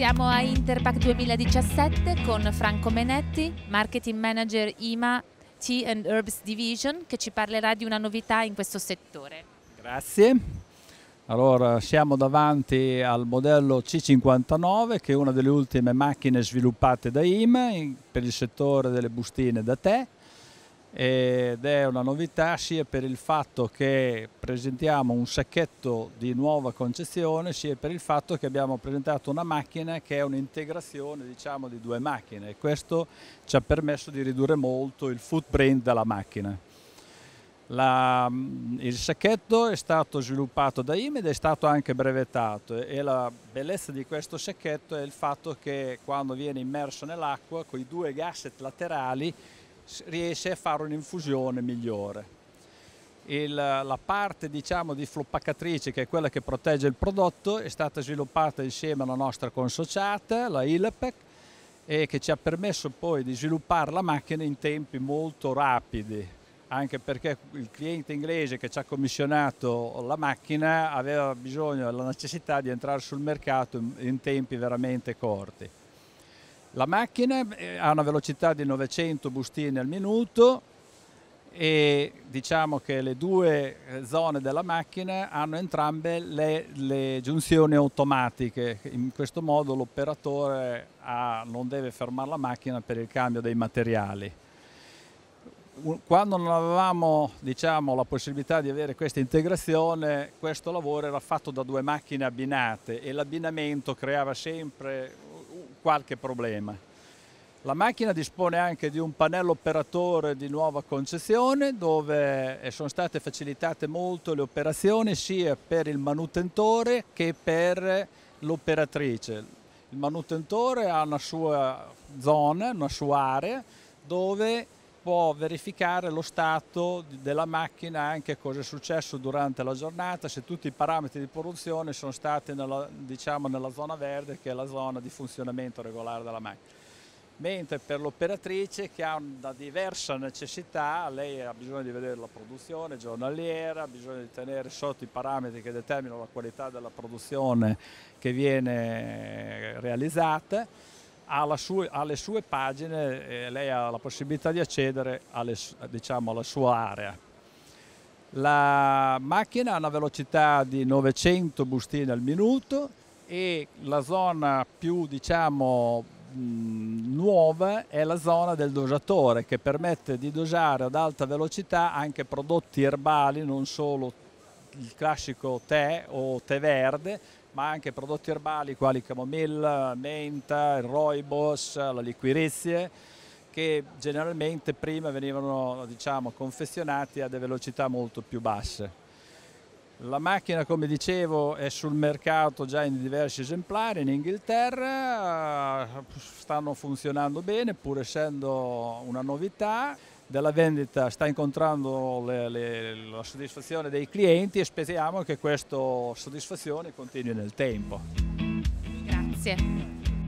Siamo a Interpac 2017 con Franco Menetti, Marketing Manager IMA Tea and Herbs Division, che ci parlerà di una novità in questo settore. Grazie. Allora, siamo davanti al modello C59 che è una delle ultime macchine sviluppate da IMA per il settore delle bustine da tè ed è una novità sia per il fatto che presentiamo un sacchetto di nuova concezione sia per il fatto che abbiamo presentato una macchina che è un'integrazione diciamo, di due macchine e questo ci ha permesso di ridurre molto il footprint della macchina. La, mm, il sacchetto è stato sviluppato da IMI è stato anche brevettato e la bellezza di questo sacchetto è il fatto che quando viene immerso nell'acqua con i due gasset laterali riesce a fare un'infusione migliore. Il, la parte diciamo, di floppacatrice, che è quella che protegge il prodotto, è stata sviluppata insieme alla nostra consociata, la ILPEC, e che ci ha permesso poi di sviluppare la macchina in tempi molto rapidi anche perché il cliente inglese che ci ha commissionato la macchina aveva bisogno, e la necessità di entrare sul mercato in tempi veramente corti. La macchina eh, ha una velocità di 900 bustine al minuto e diciamo che le due eh, zone della macchina hanno entrambe le, le giunzioni automatiche. In questo modo l'operatore ah, non deve fermare la macchina per il cambio dei materiali. Quando non avevamo diciamo, la possibilità di avere questa integrazione, questo lavoro era fatto da due macchine abbinate e l'abbinamento creava sempre qualche problema. La macchina dispone anche di un pannello operatore di nuova concezione dove eh, sono state facilitate molto le operazioni sia per il manutentore che per l'operatrice. Il manutentore ha una sua zona, una sua area dove può verificare lo stato della macchina, anche cosa è successo durante la giornata, se tutti i parametri di produzione sono stati nella, diciamo, nella zona verde, che è la zona di funzionamento regolare della macchina. Mentre per l'operatrice che ha una diversa necessità, lei ha bisogno di vedere la produzione giornaliera, ha bisogno di tenere sotto i parametri che determinano la qualità della produzione che viene eh, realizzata, sue, alle sue pagine eh, lei ha la possibilità di accedere alle, diciamo, alla sua area. La macchina ha una velocità di 900 bustine al minuto e la zona più diciamo, mh, mm, nuova è la zona del dosatore che permette di dosare ad alta velocità anche prodotti erbali, non solo il classico tè o tè verde, ma anche prodotti erbali quali camomilla, menta, il roibos, la liquirizie che generalmente prima venivano diciamo, confezionati a delle velocità molto più basse. La macchina, come dicevo, è sul mercato già in diversi esemplari in Inghilterra, stanno funzionando bene pur essendo una novità della vendita sta incontrando le, le, la soddisfazione dei clienti e speriamo che questa soddisfazione continui nel tempo. Grazie.